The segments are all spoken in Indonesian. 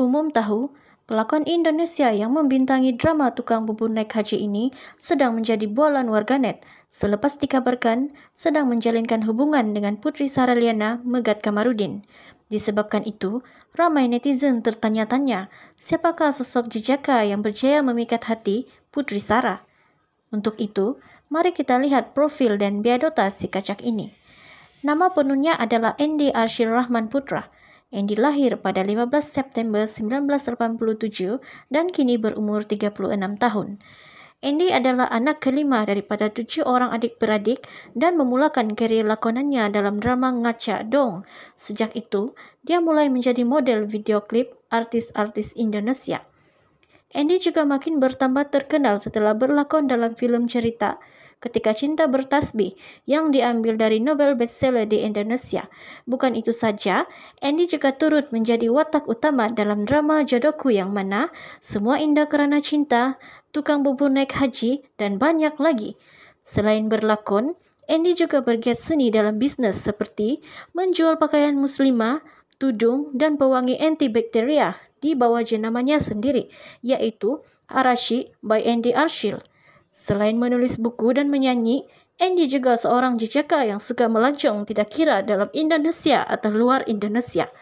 Umum tahu, pelakon Indonesia yang membintangi drama Tukang Bubur Naik Haji ini sedang menjadi bualan warganet selepas dikabarkan sedang menjalinkan hubungan dengan Putri Sarah Liana Megat Kamarudin. Disebabkan itu, ramai netizen tertanya-tanya siapakah sosok jejaka yang berjaya memikat hati Putri Sarah. Untuk itu, mari kita lihat profil dan biadota si kacak ini. Nama penuhnya adalah Andy Arshir Rahman Putra. Putra. Andy lahir pada 15 September 1987 dan kini berumur 36 tahun. Andy adalah anak kelima daripada tujuh orang adik-beradik dan memulakan karir lakonannya dalam drama Ngaca Dong. Sejak itu, dia mulai menjadi model video klip artis-artis Indonesia. Andy juga makin bertambah terkenal setelah berlakon dalam film cerita ketika cinta bertasbih yang diambil dari novel bestseller di Indonesia. Bukan itu saja, Andy juga turut menjadi watak utama dalam drama Jodohku yang mana Semua Indah kerana Cinta, Tukang Bubur Naik Haji, dan banyak lagi. Selain berlakon, Andy juga bergiat seni dalam bisnis seperti menjual pakaian muslimah, tudung, dan pewangi antibakteria di bawah jenamanya sendiri, yaitu Arashi by Andy Arshil. Selain menulis buku dan menyanyi, Andy juga seorang jejaka yang suka melancong tidak kira dalam Indonesia atau luar Indonesia.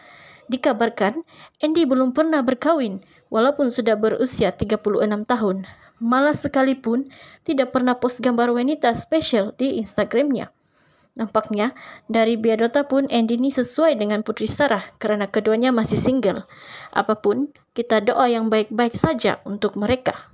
Dikabarkan, Andy belum pernah berkahwin, walaupun sudah berusia 36 tahun. Malah sekalipun tidak pernah post gambar wanita spesial di Instagramnya. Nampaknya, dari biodata pun Andy ini sesuai dengan Putri Sarah karena keduanya masih single. Apapun, kita doa yang baik-baik saja untuk mereka.